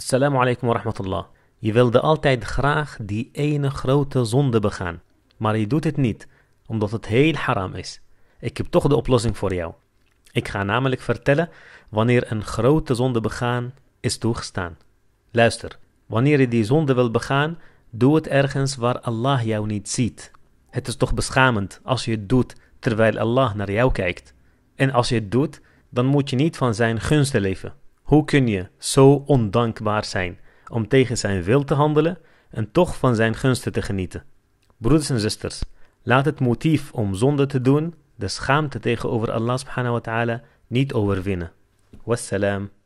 Assalamu alaikum wa rahmatullah. Je wilde altijd graag die ene grote zonde begaan, maar je doet het niet, omdat het heel haram is. Ik heb toch de oplossing voor jou. Ik ga namelijk vertellen wanneer een grote zonde begaan is toegestaan. Luister, wanneer je die zonde wil begaan, doe het ergens waar Allah jou niet ziet. Het is toch beschamend als je het doet terwijl Allah naar jou kijkt. En als je het doet, dan moet je niet van zijn gunsten leven. Hoe kun je zo ondankbaar zijn om tegen zijn wil te handelen en toch van zijn gunsten te genieten? Broeders en zusters, laat het motief om zonde te doen, de schaamte tegenover Allah subhanahu wa ta'ala, niet overwinnen. Wassalam.